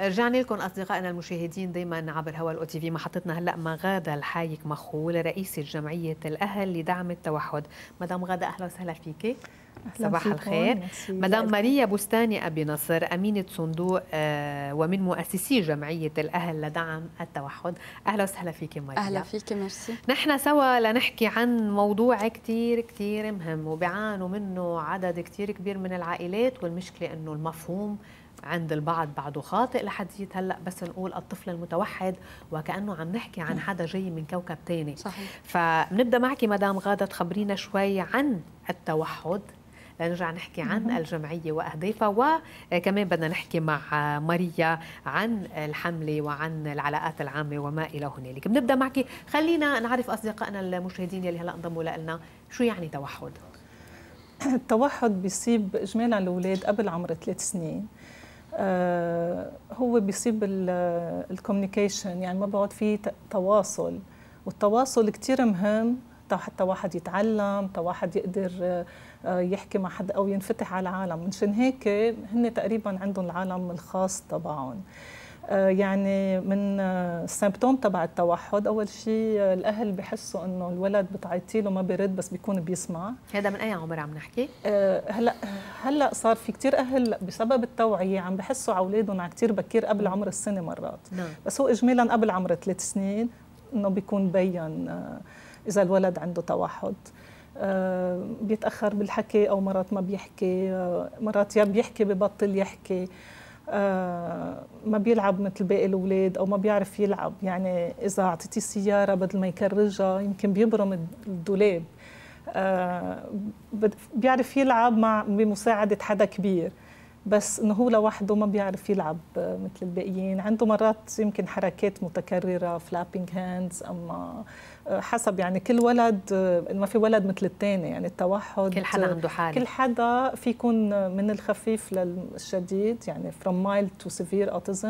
رجعنا لكم اصدقائنا المشاهدين دائما عبر هوا الاو تي في محطتنا هلا مع غاده الحايك مخول رئيسه جمعيه الاهل لدعم التوحد مدام غاده اهلا وسهلا فيكي صباح الخير مدام ماريا بستاني أبي نصر أمينة صندوق آه، ومن مؤسسي جمعية الأهل لدعم التوحد أهلا وسهلا فيك ماريا أهلا فيك ميرسي نحن سوا لنحكي عن موضوع كتير كتير مهم وبيعانوا منه عدد كتير كبير من العائلات والمشكلة أنه المفهوم عند البعض بعده خاطئ لحديت هلا بس نقول الطفل المتوحد وكانه عم نحكي عن نعم. حدا جاي من كوكب ثاني صحيح فبنبدا معك مدام غاده تخبرينا شوي عن التوحد لنرجع نحكي عن الجمعية وأهدافها وكمان بدنا نحكي مع ماريا عن الحملة وعن العلاقات العامة وما إلى هنالك بنبدأ معك خلينا نعرف أصدقائنا المشاهدين يلي هلأ انضموا لنا شو يعني توحد التوحد بيصيب إجمالا الأولاد قبل عمر ثلاث سنين آه، هو بيصيب آه، الكوميونيكيشن يعني ما بقعد في تواصل والتواصل كتير مهم حتى واحد يتعلم حتى واحد يقدر آه، يحكي مع حد او ينفتح على العالم منشان هيك هن تقريبا عندهم العالم الخاص تبعهم آه، يعني من آه، السيمبتوم تبع التوحد اول شيء آه، الاهل بحسوا انه الولد بتعيطي له ما بيرد بس بيكون بيسمع هذا من اي عمر عم نحكي هلا هلا صار في كثير اهل بسبب التوعيه عم بحسوا على اولادهم على كثير بكير قبل نعم. عمر السنه مرات نعم. بس هو اجمالا قبل عمر ثلاث سنين انه بيكون بين اذا الولد عنده توحد بيتاخر بالحكي او مرات ما بيحكي مرات يا بيحكي ببطل يحكي آه، ما بيلعب مثل باقي الاولاد او ما بيعرف يلعب يعني اذا اعطيتيه سياره بدل ما يكرجها يمكن بيبرم الدولاب آه، بيعرف يلعب مع بمساعده حدا كبير بس انه هو لوحده ما بيعرف يلعب مثل الباقيين عنده مرات يمكن حركات متكرره فلابينج هاندز اما حسب يعني كل ولد آه، ما في ولد مثل الثاني يعني التوحد كل حدا عنده حاله كل حدا في يكون من الخفيف للشديد يعني from mild to severe autism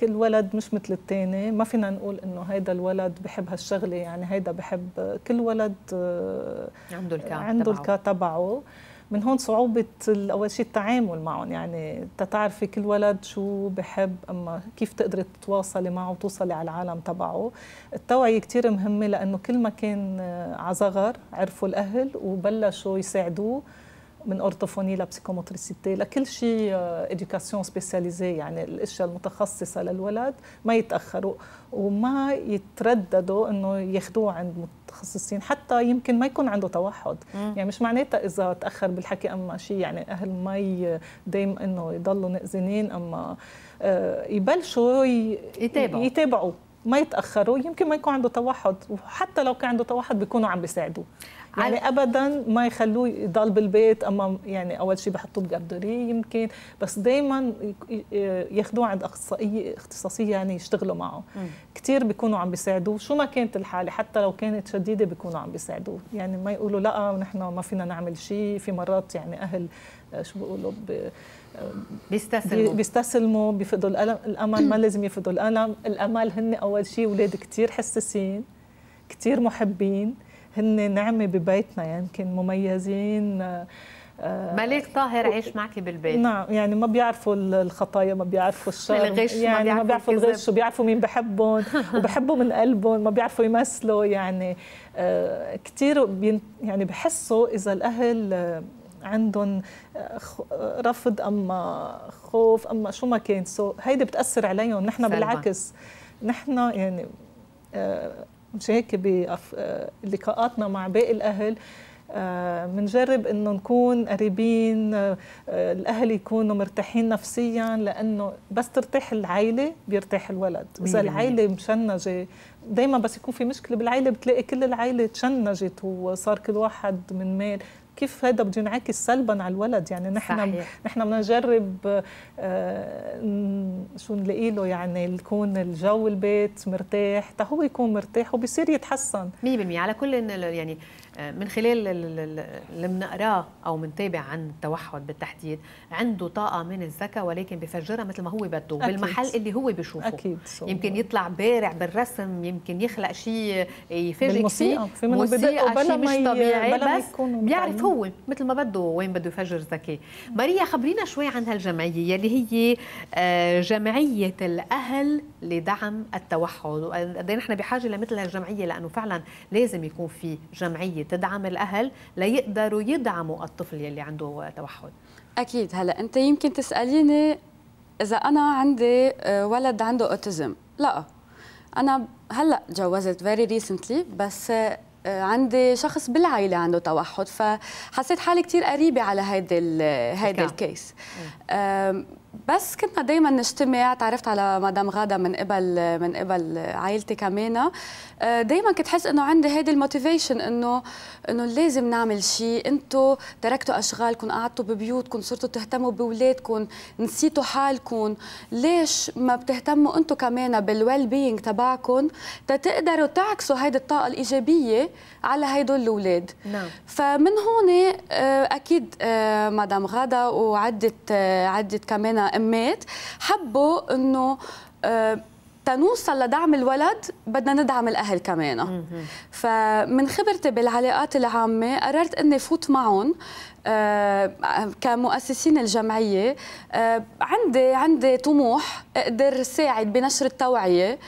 كل ولد مش مثل الثاني ما فينا نقول انه هيدا الولد بحب هالشغله يعني هيدا بحب كل ولد آه، عنده الكا عنده الكا تبعه من هون صعوبة أول شيء التعامل معهم يعني تتعرفي كل ولد شو بحب أما كيف تقدري تتواصلي معه وتوصلي على العالم تبعه التوعية كتير مهمة لأنه كل ما كان آه، عزغر عرفوا الأهل وبلشوا يساعدوه من اورتوفوني لبسيكوموتريسيتي لكل شيء آه، اديوكاسيون سبيسياليزي يعني الاشياء المتخصصه للولد ما يتاخروا وما يترددوا انه ياخذوه عند متخصصين حتى يمكن ما يكون عنده توحد مم. يعني مش معناتها اذا تاخر بالحكي اما شيء يعني اهل ما دايم انه يضلوا نأذنين اما آه، يبلشوا يتابعوا يتابعوا ما يتاخروا يمكن ما يكون عنده توحد وحتى لو كان عنده توحد بيكونوا عم بيساعدوه يعني عن... ابدا ما يخلوه يضل بالبيت اما يعني اول شيء بحطوه بقدريه يمكن بس دائما ياخذوه عند اخصائيه اختصاصيه يعني يشتغلوا معه كثير بيكونوا عم بيساعدوه شو ما كانت الحاله حتى لو كانت شديده بيكونوا عم بيساعدوه يعني ما يقولوا لا نحن ما فينا نعمل شيء في مرات يعني اهل آه، شو بيقولوا ب... آه، بيستسلموا بيستسلموا بيفقدوا الألم الامل ما لازم يفقدوا الالم الامل هن اول شيء اولاد كثير حساسين كثير محبين هن نعمه ببيتنا يمكن يعني مميزين آه، آه، مليك طاهر عايش معك بالبيت نعم يعني ما بيعرفوا الخطايا ما بيعرفوا الشر الغش يعني ما بيعرفوا الغش وبيعرفوا مين بحبهم وبحبوا من قلبهم ما بيعرفوا يمثلوا يعني آه، كثير يعني بحسوا اذا الاهل عندهم رفض اما خوف اما شو ما كان سو هيدي بتاثر عليهم نحن بالعكس نحن يعني مش هيك بلقاءاتنا آه، مع باقي الأهل بنجرب آه انه نكون قريبين آه الاهل يكونوا مرتاحين نفسيا لانه بس ترتاح العائله بيرتاح الولد اذا العائله مشنجه دايما بس يكون في مشكله بالعائله بتلاقي كل العائله تشنجت وصار كل واحد من مال كيف هذا بده ينعكس سلبا على الولد يعني نحن صحيح. نحن بدنا نجرب آه، شو نلاقي له يعني يكون الجو البيت مرتاح تا هو يكون مرتاح وبصير يتحسن 100% على كل يعني آه، من خلال اللي بنقراه او بنتابع عن التوحد بالتحديد عنده طاقه من الذكاء ولكن بفجرها مثل ما هو بده بالمحل اللي هو بشوفه أكيد يمكن يطلع بارع بالرسم يمكن يخلق شيء آه، يفاجئ فيه في موسيقى شيء مش طبيعي بس بيعرف هو مثل ما بده وين بده يفجر ذكاء ماريا خبرينا شوي عن هالجمعيه اللي هي آه، جمعيه الاهل لدعم التوحد وقد نحن بحاجه لمثل هالجمعيه لانه فعلا لازم يكون في جمعيه تدعم الاهل ليقدروا يدعموا الطفل يلي عنده توحد اكيد هلا انت يمكن تساليني اذا انا عندي آه، ولد عنده اوتيزم لا انا هلا تجوزت فيري ريسنتلي بس آه، عندي شخص بالعائلة عنده توحد فحسيت حالي كثير قريبة على هيدا هيدا الكيس بس كنا دائما نجتمع تعرفت على مدام غاده من قبل من قبل عائلتي كمان آه، دائما كنت حس انه عندي هيدي الموتيفيشن انه انه لازم نعمل شيء انتم تركتوا اشغالكم قعدتوا ببيوتكم صرتوا تهتموا باولادكم نسيتوا حالكم ليش ما بتهتموا انتم كمان بالويل بينج تبعكم تقدروا تعكسوا هيدي الطاقه الايجابيه على هدول الاولاد نعم فمن هون آه، اكيد آه، مدام غاده وعده عده كمان امات حبوا انه آه، تنوصل لدعم الولد بدنا ندعم الاهل كمان فمن خبرتي بالعلاقات العامه قررت اني فوت معهم آه، كمؤسسين الجمعيه آه، عندي عندي طموح اقدر ساعد بنشر التوعيه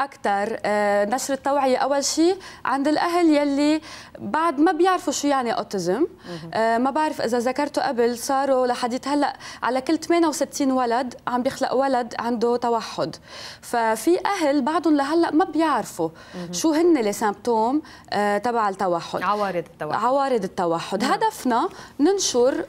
اكثر آه، نشر التوعيه اول شيء عند الاهل يلي بعد ما بيعرفوا شو يعني اوتيزم ما بعرف اذا ذكرته قبل صاروا لحديت هلا على كل 68 ولد عم بيخلق ولد عنده توحد ففي اهل بعضهم لهلا ما بيعرفوا شو هن لي تبع التوحد عوارض التوحد عوارض التوحد نعم. هدفنا ننشر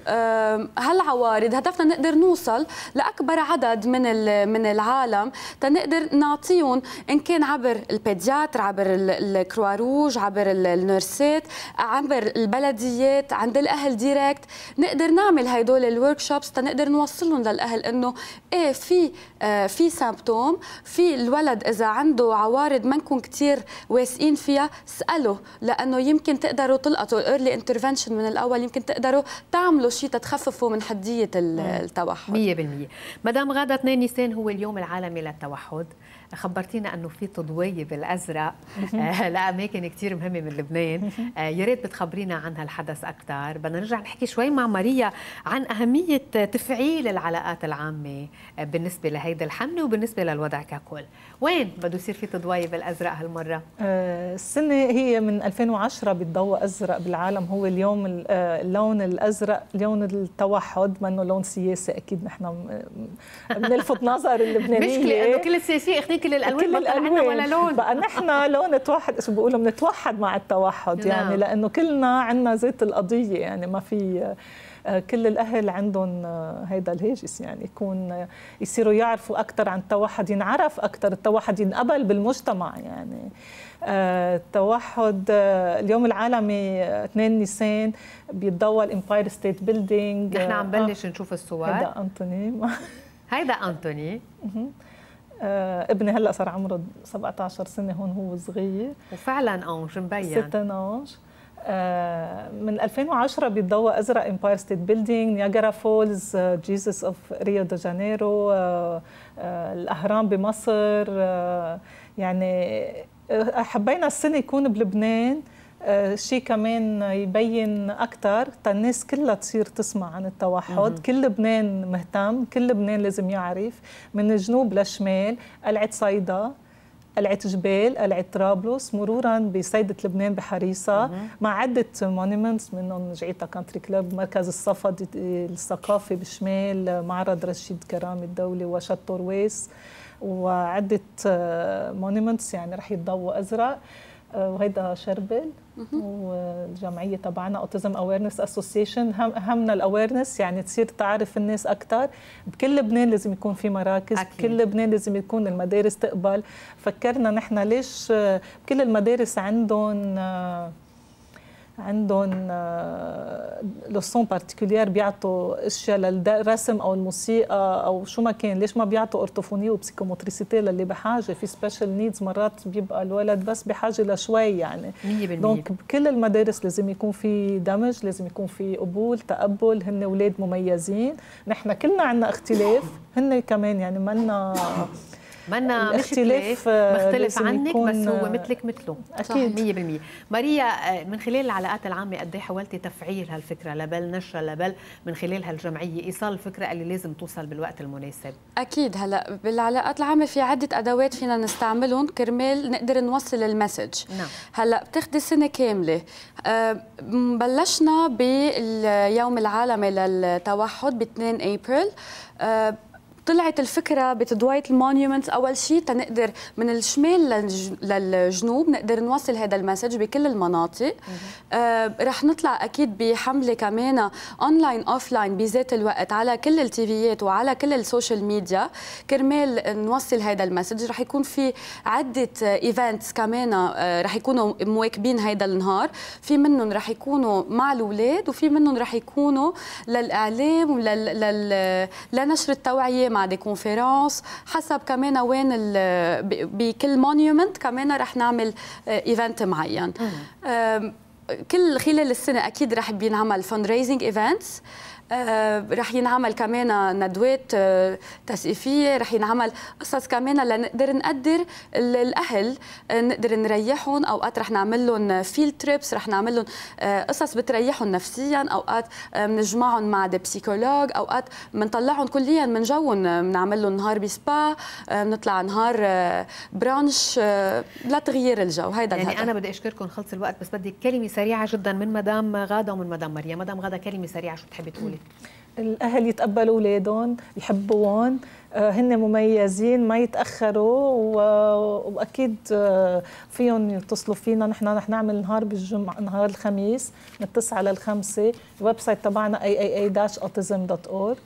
هالعوارض هدفنا نقدر نوصل لاكبر عدد من من العالم تنقدر نعطيهم ان كان عبر البيدياتر عبر الكرواروج روج عبر النيرسات عبر البلديات عند الاهل ديريكت نقدر نعمل هدول الورك شوبس تنقدر نوصلهم للاهل انه ايه في آه، في سامبتوم في الولد اذا عنده عوارض ما نكون كثير واثقين فيها اساله لانه يمكن تقدروا تلقطوا الايرلي انترفنشن من الاول يمكن تقدروا تعملوا شيء تتخففوا من حديه التوحد 100% مدام غاده 2 نيسان هو اليوم العالمي للتوحد خبرتينا انه في تضويه بالازرق آه، لاماكن كثير مهمه من لبنان آه، يا ريت بتخبرينا عن هالحدث اكثر بدنا نرجع نحكي شوي مع ماريا عن اهميه تفعيل العلاقات العامه آه، بالنسبه لهيدا الحمله وبالنسبه للوضع ككل وين بده يصير في تضويه بالازرق هالمره السنه هي من 2010 بتضوى ازرق بالعالم هو اليوم اللون الازرق لون التوحد منه لون سياسي اكيد نحن بنلفت نظر اللبنانيين مشكله انه كل السياسيه اخذت كل الالوان كل الالوان ولا لون بقى نحن لو نتوحد شو بيقولوا بنتوحد مع التوحد نعم. يعني لانه كلنا عندنا زيت القضيه يعني ما في آه، كل الاهل عندهم آه، هيدا الهاجس يعني يكون آه، يصيروا يعرفوا اكثر عن التوحد ينعرف اكثر التوحد ينقبل بالمجتمع يعني التوحد اليوم العالمي 2 نيسان بيتضوى الامباير ستيت بيلدينج نحن عم بلش نشوف الصور هيدا انطوني هيدا انطوني آه، ابني هلا صار عمره 17 سنه هون هو صغير وفعلا انج مبين ست انج آه، من 2010 بيتضوى ازرق امباير ستيت بيلدينغ نياجرا فولز جيسس اوف ريو دي جانيرو الاهرام بمصر آه، يعني حبينا السنه يكون بلبنان آه، شيء كمان يبين اكثر الناس كلها تصير تسمع عن التوحد كل لبنان مهتم كل لبنان لازم يعرف من الجنوب للشمال قلعه صيدا قلعة جبال، قلعة طرابلس، مرورا بسيدة لبنان بحريصة مع عدة مونيمنتس منهم جعيتا كانتري كلوب، مركز الصفد الثقافي بالشمال، معرض رشيد كرامي الدولي وشاتور ويس، وعدة مونيمنتس آه، يعني رح يتضوا أزرق. وهيدا شربل والجمعيه تبعنا اوتيزم اويرنس اسوسيشن همنا الاويرنس يعني تصير تعرف الناس اكثر بكل لبنان لازم يكون في مراكز أكيد. بكل لبنان لازم يكون المدارس تقبل فكرنا نحن ليش بكل المدارس عندهم آه، عندهم آه، لوسون بارتيكولير بيعطوا اشياء للرسم او الموسيقى او شو ما كان ليش ما بيعطوا اورتوفوني وبسيكوموتريسيتي للي بحاجه في سبيشال نيدز مرات بيبقى الولد بس بحاجه لشوي يعني 100% دونك بكل المدارس لازم يكون في دمج لازم يكون في قبول تقبل هن اولاد مميزين نحن كلنا عندنا اختلاف هن كمان يعني منا ما أنا الاختلاف مختلف آه، عنك بس هو آه، مثلك مثله أكيد 100% ماريا آه، من خلال العلاقات العامة قد ايه حاولتي تفعيل هالفكرة لبل نشرها لبل من خلال هالجمعية إيصال الفكرة اللي لازم توصل بالوقت المناسب أكيد هلا بالعلاقات العامة في عدة أدوات فينا نستعملهم كرمال نقدر نوصل المسج نعم. هلا بتاخذي سنة كاملة بلشنا باليوم العالمي للتوحد ب 2 ابريل أه طلعت الفكره بتدويت المونيومنت اول شيء تنقدر من الشمال للجنوب نقدر نوصل هذا المسج بكل المناطق آه رح نطلع اكيد بحمله كمان اونلاين اوفلاين بذات الوقت على كل التيفيات وعلى كل السوشيال ميديا كرمال نوصل هذا المسج رح يكون في عده ايفنتس كمان آه، رح يكونوا مواكبين هذا النهار في منهم رح يكونوا مع الاولاد وفي منهم رح يكونوا للاعلام ولل لنشر التوعيه مع دي كونفيرونس حسب كمان وين بكل مونيومنت كمان رح نعمل آه، ايفنت معين كل خلال السنه اكيد رح بينعمل فند ريزنج ايفنتس آه، رح ينعمل كمان ندوات آه، تثقيفيه رح ينعمل قصص كمان لنقدر نقدر الاهل نقدر نريحهم اوقات رح نعمل لهم فيلد تريبس رح نعمل لهم آه، قصص بتريحهم نفسيا اوقات بنجمعهم مع دي بسيكولوج اوقات بنطلعهم كليا من جوهم بنعمل لهم نهار بسبا بنطلع نهار برانش لتغيير الجو هيدا يعني الهدف. انا بدي اشكركم خلص الوقت بس بدي كلمه سريعه جدا من مدام غاده ومن مدام مريم مدام غاده كلمه سريعه شو بتحبي تقولي الاهل يتقبلوا اولادهم يحبوهم آه، هن مميزين ما يتاخروا واكيد آه، فيهم يتصلوا فينا نحن رح نعمل نهار بالجمعه نهار الخميس من 9 لل 5 الويب سايت تبعنا aaa-autism.org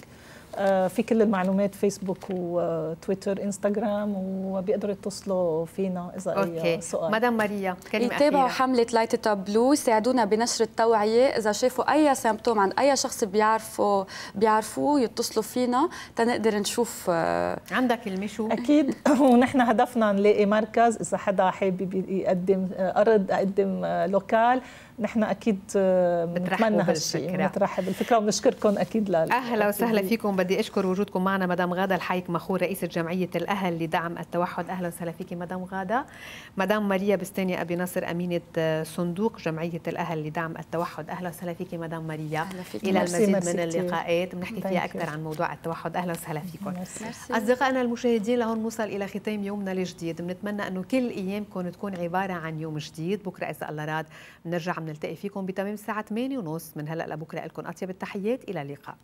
آه، في كل المعلومات فيسبوك وتويتر انستغرام وبيقدروا يتصلوا فينا اذا أوكي. اي سؤال مدام ماريا كلمه يتابعوا حمله لايت اب بلو ساعدونا بنشر التوعيه اذا شافوا اي سيمبتوم عند اي شخص بيعرفوا بيعرفوه يتصلوا فينا تنقدر نشوف آه، عندك كلمه شو اكيد ونحن هدفنا نلاقي مركز اذا حدا حابب يقدم آه، ارض يقدم لوكال نحن اكيد آه، بنتمنى هالشيء بنترحب بالفكره وبنشكركم اكيد لل... اهلا وسهلا فيكم بدي اشكر وجودكم معنا مدام غاده الحايك مخور رئيسه جمعيه الاهل لدعم التوحد اهلا وسهلا فيكي مدام غاده مدام ماريا بستانيا ابي نصر امينه آه، صندوق جمعيه الاهل لدعم التوحد اهلا وسهلا فيكي مدام ماريا فيك. الى المزيد مرسي من اللقاءات بنحكي فيها اكثر عن موضوع التوحد اهلا وسهلا فيكم اصدقائنا المشاهدين لهون نوصل الى ختام يومنا الجديد بنتمنى انه كل ايامكم تكون عباره عن يوم جديد بكره اذا الله راد بنرجع بنلتقي فيكم بتمام الساعه 8:30 من هلا لبكره لكم اطيب التحيات الى اللقاء